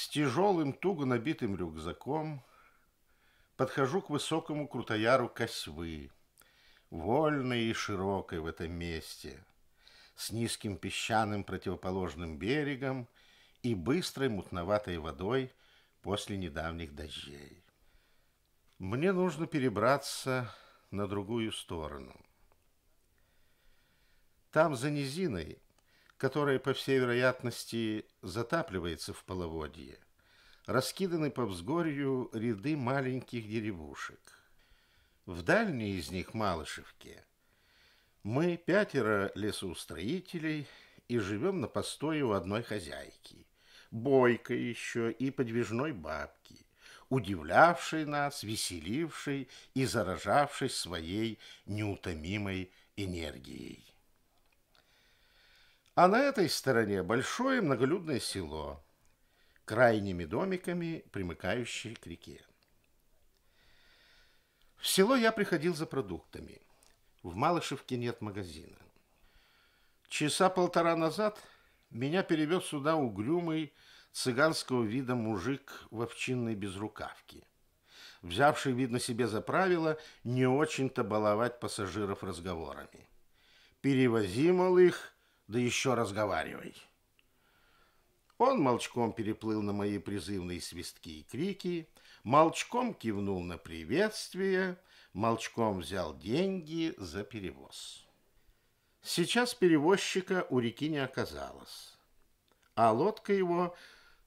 С тяжелым, туго набитым рюкзаком подхожу к высокому крутояру Косьвы, вольной и широкой в этом месте, с низким песчаным противоположным берегом и быстрой мутноватой водой после недавних дождей. Мне нужно перебраться на другую сторону. Там, за низиной, которое, по всей вероятности, затапливается в половодье, раскиданы по взгорью ряды маленьких деревушек. В дальней из них Малышевке мы пятеро лесоустроителей и живем на постое у одной хозяйки, бойкой еще и подвижной бабки, удивлявшей нас, веселившей и заражавшей своей неутомимой энергией а на этой стороне большое многолюдное село, крайними домиками, примыкающие к реке. В село я приходил за продуктами. В Малышевке нет магазина. Часа полтора назад меня перевез сюда угрюмый цыганского вида мужик в овчинной безрукавке, взявший, видно, себе за правило не очень-то баловать пассажиров разговорами. Перевози, их да еще разговаривай. Он молчком переплыл на мои призывные свистки и крики, молчком кивнул на приветствие, молчком взял деньги за перевоз. Сейчас перевозчика у реки не оказалось, а лодка его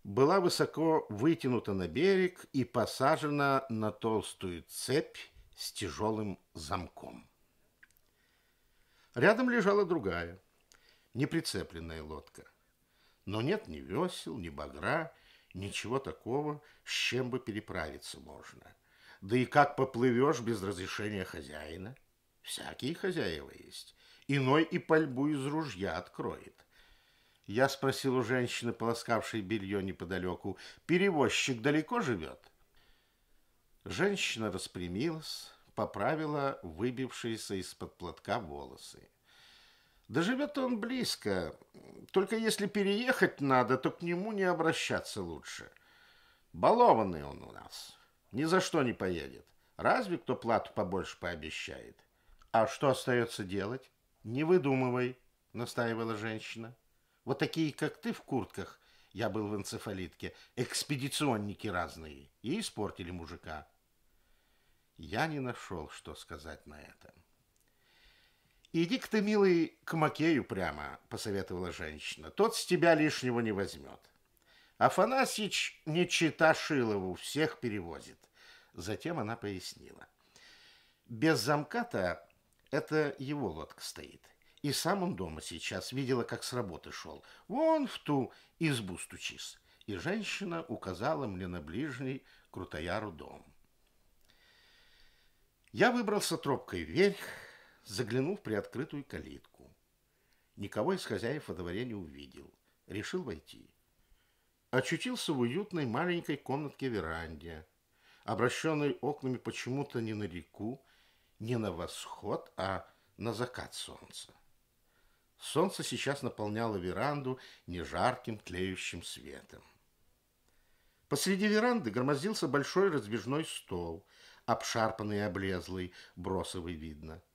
была высоко вытянута на берег и посажена на толстую цепь с тяжелым замком. Рядом лежала другая неприцепленная лодка. Но нет ни весел, ни багра, ничего такого, с чем бы переправиться можно. Да и как поплывешь без разрешения хозяина? Всякие хозяева есть. Иной и пальбу из ружья откроет. Я спросил у женщины, полоскавшей белье неподалеку, перевозчик далеко живет? Женщина распрямилась, поправила выбившиеся из-под платка волосы. Да живет он близко. Только если переехать надо, то к нему не обращаться лучше. Балованный он у нас. Ни за что не поедет. Разве кто плату побольше пообещает? А что остается делать? Не выдумывай, настаивала женщина. Вот такие, как ты, в куртках, я был в энцефалитке, экспедиционники разные, и испортили мужика. Я не нашел, что сказать на это. «Иди-ка ты, милый, к Макею прямо», — посоветовала женщина. «Тот с тебя лишнего не возьмет». Афанасьич не чита Шилову, всех перевозит. Затем она пояснила. Без замка-то это его лодка стоит. И сам он дома сейчас видела, как с работы шел. Вон в ту избу стучись. И женщина указала мне на ближний крутояру дом. Я выбрался тропкой вверх, заглянул в приоткрытую калитку. Никого из хозяев во дворе не увидел. Решил войти. Очутился в уютной маленькой комнатке-веранде, обращенной окнами почему-то не на реку, не на восход, а на закат солнца. Солнце сейчас наполняло веранду нежарким тлеющим светом. Посреди веранды громоздился большой раздвижной стол, обшарпанный и облезлый, бросовый видно –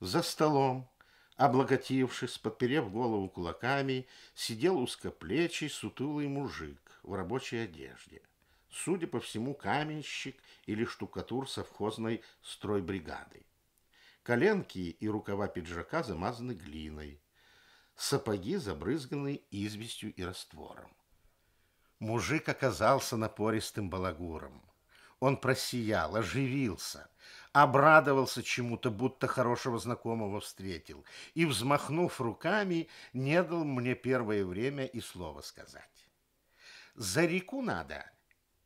за столом, облокотившись, подперев голову кулаками, сидел узкоплечий сутулый мужик в рабочей одежде. Судя по всему, каменщик или штукатур совхозной стройбригады. Коленки и рукава пиджака замазаны глиной. Сапоги забрызганы известью и раствором. Мужик оказался напористым балагуром. Он просиял, оживился, обрадовался чему-то, будто хорошего знакомого встретил, и, взмахнув руками, не дал мне первое время и слова сказать. «За реку надо!»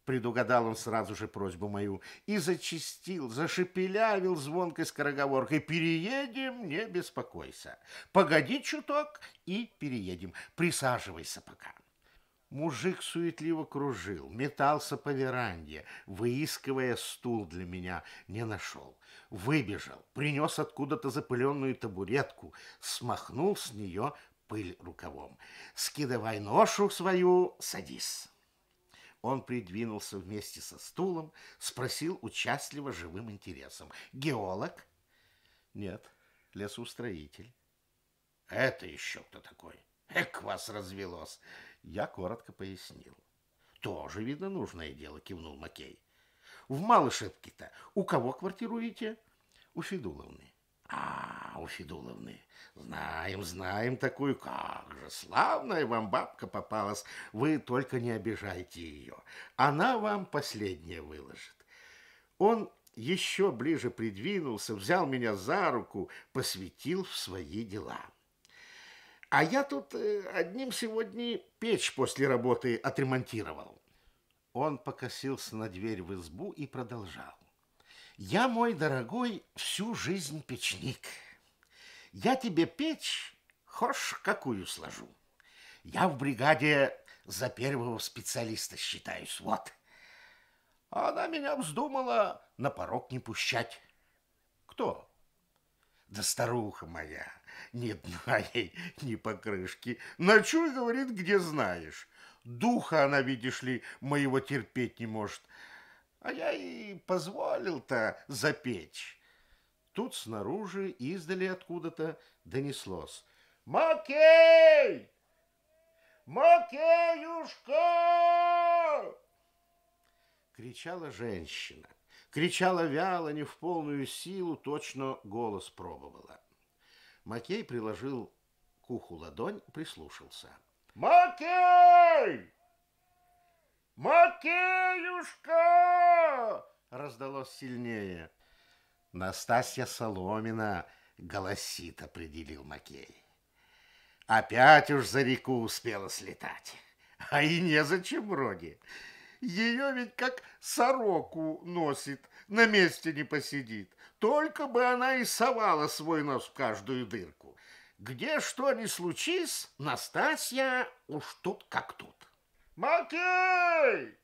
предугадал он сразу же просьбу мою, и зачистил, зашепелявил звонкой скороговоркой «Переедем, не беспокойся! Погоди чуток и переедем, присаживайся пока!» Мужик суетливо кружил, метался по веранде, выискивая стул для меня, не нашел. Выбежал, принес откуда-то запыленную табуретку, смахнул с нее пыль рукавом. «Скидывай ношу свою, садись». Он придвинулся вместе со стулом, спросил участливо живым интересом. «Геолог?» «Нет, лесоустроитель». «Это еще кто такой? Эк, вас развелось!» Я коротко пояснил. Тоже, видно, нужное дело, кивнул Макей. В Малышевке-то у кого квартируете? У Федуловны. А, у Федуловны. Знаем, знаем такую. Как же славная вам бабка попалась. Вы только не обижайте ее. Она вам последнее выложит. Он еще ближе придвинулся, взял меня за руку, посвятил в свои дела. А я тут э, одним сегодня печь после работы отремонтировал. Он покосился на дверь в избу и продолжал. Я, мой дорогой, всю жизнь печник. Я тебе печь, хошь, какую сложу. Я в бригаде за первого специалиста считаюсь, вот. она меня вздумала на порог не пущать. Кто? Да старуха моя. Ни дна ей, ни покрышки. Ночуй, говорит, где знаешь. Духа она, видишь ли, моего терпеть не может. А я и позволил-то запечь. Тут снаружи, издали откуда-то, донеслось. «Макей! Макеюшка!» Кричала женщина. Кричала вяло, не в полную силу, точно голос пробовала. Макей приложил к уху ладонь, прислушался. «Макей! Макеюшка!» раздалось сильнее. Настасья Соломина голосит, определил Макей. Опять уж за реку успела слетать. А и незачем вроде. Ее ведь как сороку носит, на месте не посидит только бы она и совала свой нос в каждую дырку. Где что ни случись, Настасья уж тут как тут. «Макей!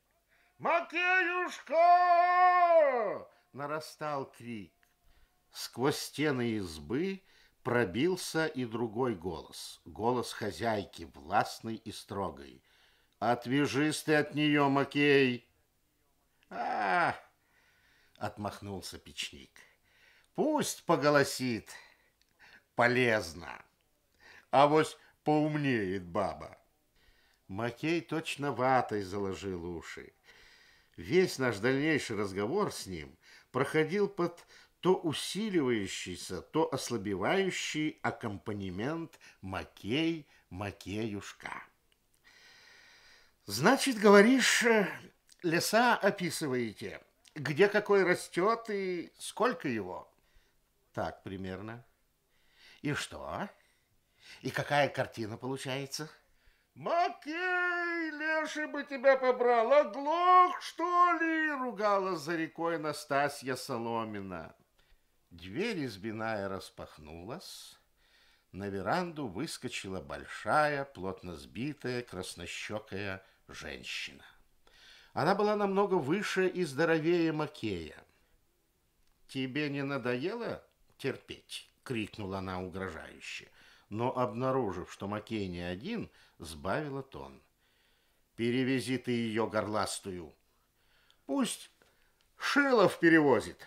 Макеюшка!» — нарастал крик. Сквозь стены избы пробился и другой голос, голос хозяйки, властный и строгой. «Отвяжись ты от нее, Макей!» — отмахнулся печник. Пусть поголосит. Полезно. А вот поумнеет баба. Макей точно ватой заложил уши. Весь наш дальнейший разговор с ним проходил под то усиливающийся, то ослабевающий аккомпанемент Макей Макеюшка. Значит, говоришь, э, леса описываете, где какой растет и сколько его – так примерно. И что? И какая картина получается? Макей, леший бы тебя побрал, оглох, что ли? Ругала за рекой Настасья Соломина. Дверь избиная распахнулась. На веранду выскочила большая, плотно сбитая, краснощекая женщина. Она была намного выше и здоровее Макея. «Тебе не надоело терпеть!» — крикнула она угрожающе, но, обнаружив, что Макей не один, сбавила тон. «Перевези ты ее горластую!» «Пусть Шилов перевозит!»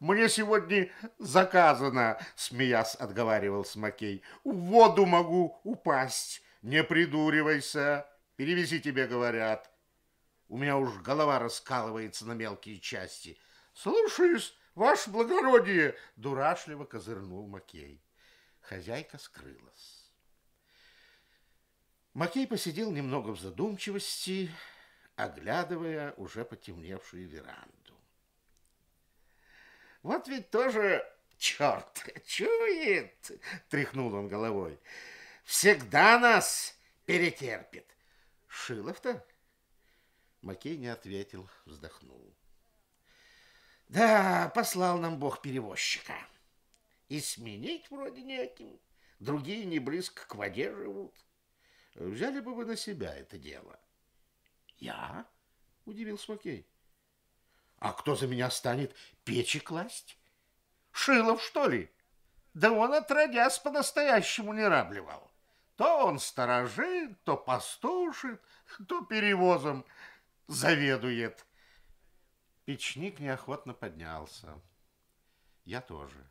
Мне сегодня заказано, смеясь отговаривал Смакей. В воду могу упасть. Не придуривайся. Перевези тебе, говорят. У меня уж голова раскалывается на мелкие части. Слушаюсь, Ваше благородие! Дурашливо козырнул Макей. Хозяйка скрылась. Макей посидел немного в задумчивости, оглядывая уже потемневшую веранду. Вот ведь тоже черт чует, тряхнул он головой. Всегда нас перетерпит. Шилов-то? Макей не ответил, вздохнул. Да, послал нам Бог перевозчика. И сменить вроде неким. Другие не близко к воде живут. Взяли бы вы на себя это дело. Я? Удивился Макей. А кто за меня станет печи класть? Шилов, что ли? Да он отродясь по-настоящему не раблевал. То он сторожит, то пастушит, то перевозом заведует. Печник неохотно поднялся. Я тоже.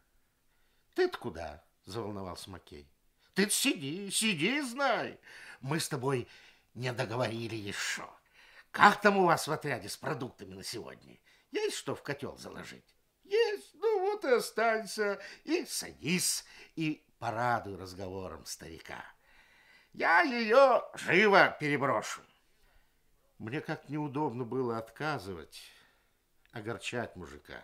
«Ты-то куда?» – заволновался Макей. «Ты-то сиди, сиди знай. Мы с тобой не договорили еще. Как там у вас в отряде с продуктами на сегодня? Есть что в котел заложить?» «Есть, ну вот и останься. И садись, и порадуй разговором старика. Я ее живо переброшу». Мне как неудобно было отказывать, огорчать мужика.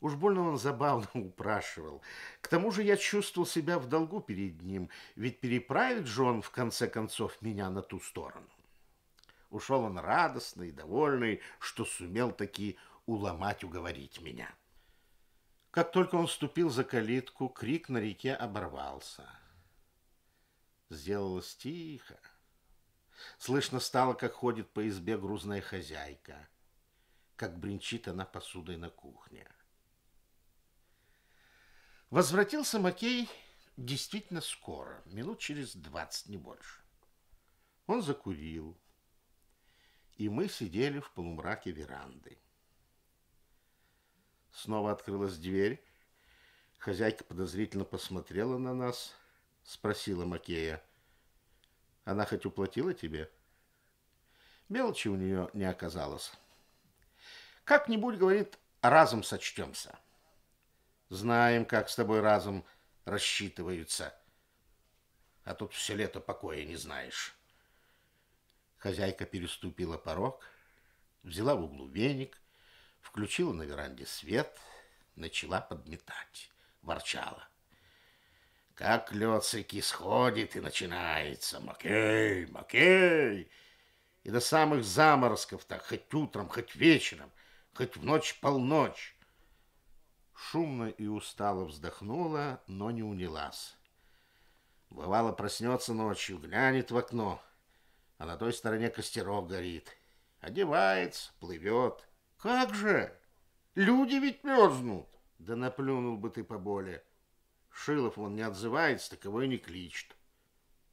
Уж больно он забавно упрашивал. К тому же я чувствовал себя в долгу перед ним, ведь переправит же он, в конце концов, меня на ту сторону. Ушел он радостный, довольный, что сумел таки уломать, уговорить меня. Как только он вступил за калитку, крик на реке оборвался. Сделалось тихо. Слышно стало, как ходит по избе грузная хозяйка как бренчит она посудой на кухне. Возвратился Макей действительно скоро, минут через двадцать, не больше. Он закурил, и мы сидели в полумраке веранды. Снова открылась дверь. Хозяйка подозрительно посмотрела на нас, спросила Макея. «Она хоть уплатила тебе?» Мелочи у нее не оказалось. Как-нибудь, говорит, разом сочтемся. Знаем, как с тобой разом рассчитываются. А тут все лето покоя не знаешь. Хозяйка переступила порог, взяла в углу веник, включила на веранде свет, начала подметать, ворчала. Как лёцики сходит и начинается. Макей, Макей! И до самых заморозков так, хоть утром, хоть вечером хоть в ночь-полночь. Шумно и устало вздохнула, но не унялась. Бывало, проснется ночью, глянет в окно, а на той стороне костерок горит. Одевается, плывет. Как же? Люди ведь мерзнут. Да наплюнул бы ты поболе. Шилов он не отзывается, так его и не кличет.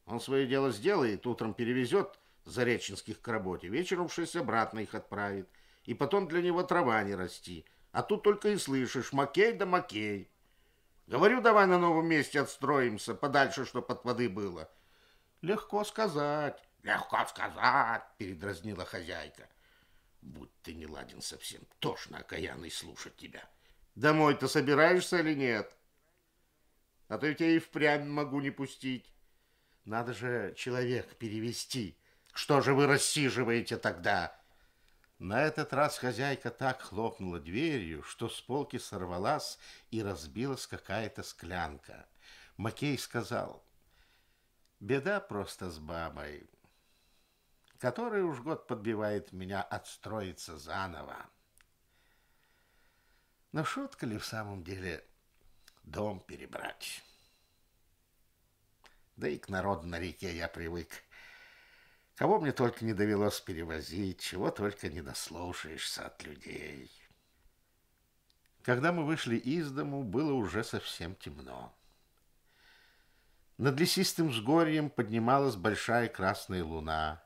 Он свое дело сделает, утром перевезет зареченских к работе, вечером в шесть обратно их отправит — и потом для него трава не расти. А тут только и слышишь «Макей да Макей». Говорю, давай на новом месте отстроимся, подальше, чтоб от воды было. Легко сказать, легко сказать, передразнила хозяйка. Будь ты не ладен совсем, тошно окаянный слушать тебя. Домой-то собираешься или нет? А то я тебя и впрямь могу не пустить. Надо же человек перевести. Что же вы рассиживаете тогда? На этот раз хозяйка так хлопнула дверью, что с полки сорвалась и разбилась какая-то склянка. Макей сказал, «Беда просто с бабой, которая уж год подбивает меня отстроиться заново». Но шутка ли в самом деле дом перебрать? Да и к народу на реке я привык. Кого мне только не довелось перевозить, чего только не дослушаешься от людей. Когда мы вышли из дому, было уже совсем темно. Над лесистым сгорьем поднималась большая красная луна,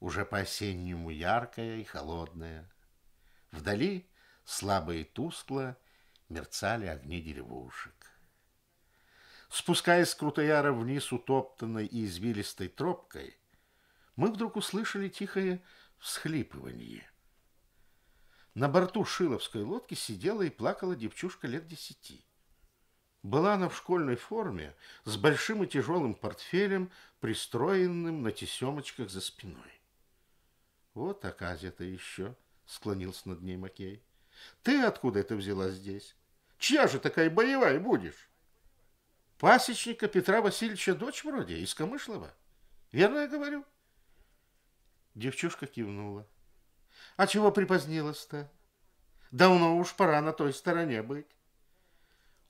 уже по-осеннему яркая и холодная. Вдали, слабо и тускло, мерцали огни деревушек. Спускаясь с крутояра вниз утоптанной и извилистой тропкой, мы вдруг услышали тихое всхлипывание. На борту Шиловской лодки сидела и плакала девчушка лет десяти. Была она в школьной форме, с большим и тяжелым портфелем, пристроенным на тесемочках за спиной. «Вот оказия-то еще!» — склонился над ней Макей. «Ты откуда это взяла здесь? Чья же такая боевая будешь?» «Пасечника Петра Васильевича дочь вроде, из Камышлова. Верно я говорю?» Девчушка кивнула. А чего припозднилась-то? Давно уж пора на той стороне быть.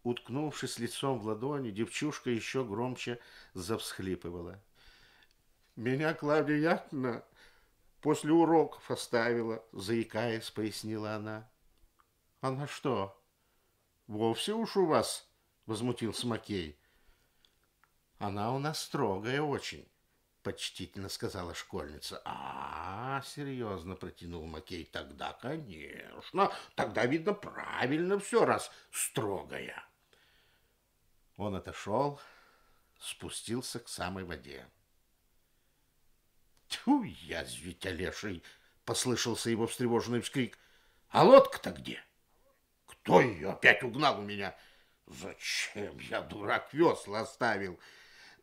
Уткнувшись лицом в ладони, девчушка еще громче завсхлипывала. Меня Клавдия Яковлевна после уроков оставила, заикаясь, пояснила она. Она что, вовсе уж у вас? Возмутился Макей. Она у нас строгая очень почтительно сказала школьница. А, серьезно протянул Макей. Тогда, конечно, тогда видно правильно все раз строгая. Он отошел, спустился к самой воде. Тьфу, я зветь Олеший! Послышался его встревоженный вскрик. А лодка-то где? Кто ее опять угнал у меня? Зачем я, дурак, весла оставил? —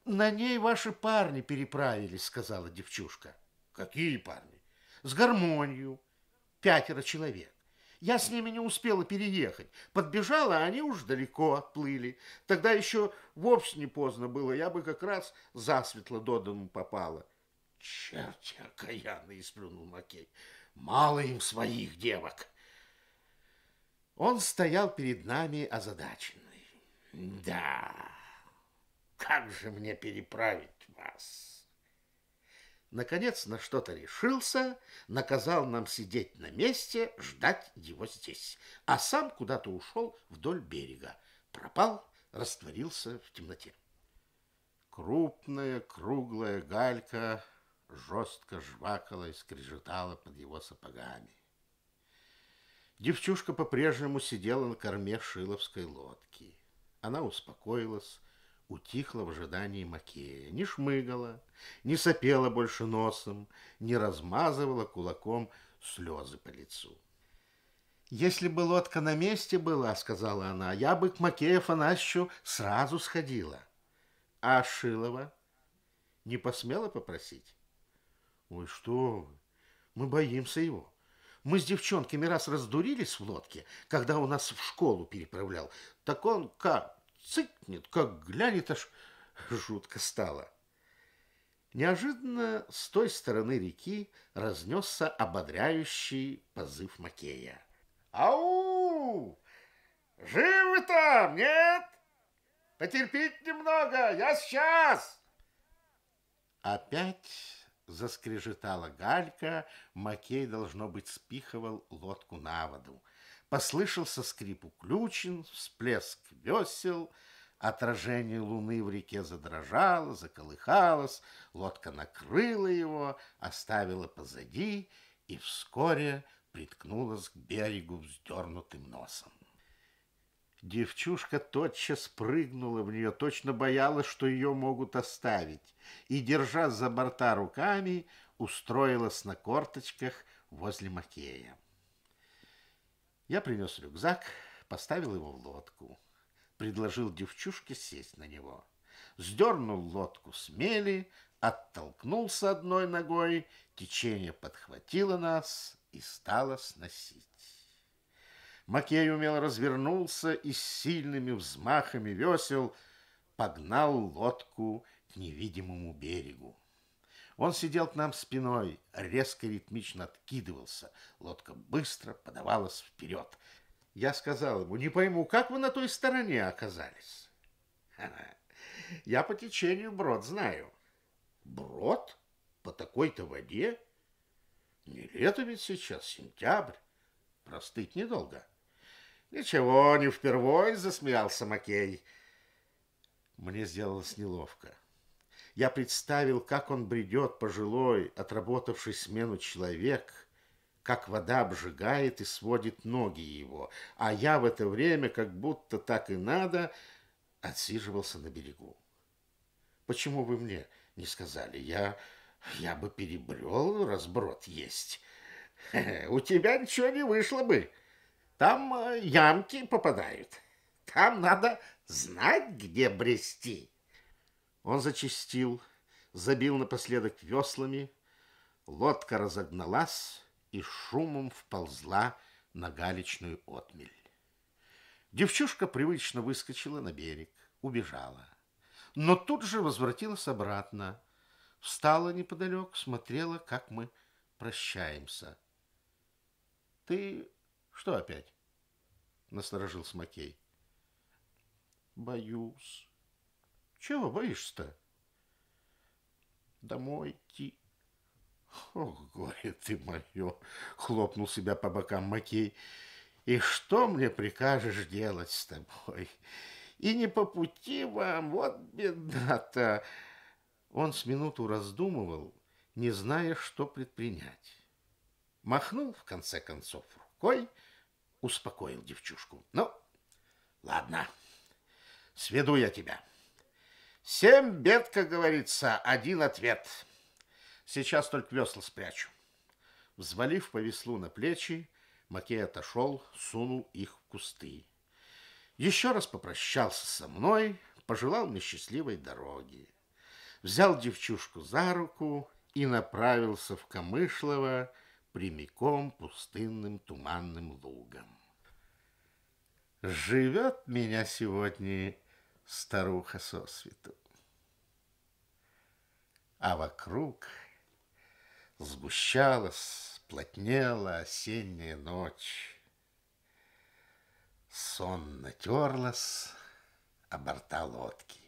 на ней ваши парни переправились, сказала девчушка. Какие парни? С гармонию. Пятеро человек. Я с ними не успела переехать. Подбежала, а они уж далеко отплыли. Тогда еще вовсе не поздно было. Я бы как раз засветло до дому попала. Черти окаянный, сплюнул Макей. Мало им своих девок. Он стоял перед нами озадаченный. Да... Как же мне переправить вас? Наконец на что-то решился, наказал нам сидеть на месте, ждать его здесь, а сам куда-то ушел вдоль берега, пропал, растворился в темноте. Крупная круглая галька жестко жвакала и скрежетала под его сапогами. Девчушка по-прежнему сидела на корме шиловской лодки. Она успокоилась, утихла в ожидании Макея, не шмыгала, не сопела больше носом, не размазывала кулаком слезы по лицу. «Если бы лодка на месте была, — сказала она, — я бы к Макею Фанасьевичу сразу сходила. А Шилова не посмела попросить?» «Ой, что вы! Мы боимся его. Мы с девчонками раз раздурились в лодке, когда у нас в школу переправлял. Так он как? цыкнет, как глянет, аж жутко стало. Неожиданно с той стороны реки разнесся ободряющий позыв Макея. «Ау! Живы там, нет? Потерпите немного, я сейчас!» Опять заскрежетала галька, Макей, должно быть, спихивал лодку на воду. Послышался скрип уключен, всплеск весел, отражение луны в реке задрожало, заколыхалось, лодка накрыла его, оставила позади и вскоре приткнулась к берегу вздернутым носом. Девчушка тотчас прыгнула в нее, точно боялась, что ее могут оставить, и, держа за борта руками, устроилась на корточках возле Макея. Я принес рюкзак, поставил его в лодку. Предложил девчушке сесть на него. Сдернул лодку с мели, оттолкнулся одной ногой, течение подхватило нас и стало сносить. Макей умело развернулся и с сильными взмахами весел погнал лодку к невидимому берегу. Он сидел к нам спиной, резко ритмично откидывался. Лодка быстро подавалась вперед. Я сказал ему, не пойму, как вы на той стороне оказались? Я по течению брод знаю. Брод? По такой-то воде? Не лето ведь сейчас, сентябрь. Простыть недолго. Ничего, не впервой, засмеялся Макей. Мне сделалось неловко. Я представил, как он бредет пожилой, отработавший смену человек, как вода обжигает и сводит ноги его, а я в это время, как будто так и надо, отсиживался на берегу. Почему вы мне не сказали? Я, я бы перебрел, разброд есть. У тебя ничего не вышло бы. Там э, ямки попадают. Там надо знать, где брести. Он зачастил, забил напоследок веслами, лодка разогналась и шумом вползла на галечную отмель. Девчушка привычно выскочила на берег, убежала. Но тут же возвратилась обратно. Встала неподалеку, смотрела, как мы прощаемся. — Ты что опять? — насторожился Макей. — Боюсь. Чего боишься-то? Домой идти. Ох, горе ты мое! Хлопнул себя по бокам Макей. И что мне прикажешь делать с тобой? И не по пути вам, вот беда-то. Он с минуту раздумывал, не зная, что предпринять. Махнул, в конце концов, рукой, успокоил девчушку. Ну, ладно, сведу я тебя. Семь бед, как говорится, один ответ. Сейчас только весла спрячу. Взвалив по веслу на плечи, Макей отошел, сунул их в кусты. Еще раз попрощался со мной, пожелал мне счастливой дороги. Взял девчушку за руку и направился в Камышлово прямиком пустынным туманным лугом. Живет меня сегодня старуха со свету. А вокруг сгущалась, плотнела осенняя ночь. Сонно терлась о борта лодки.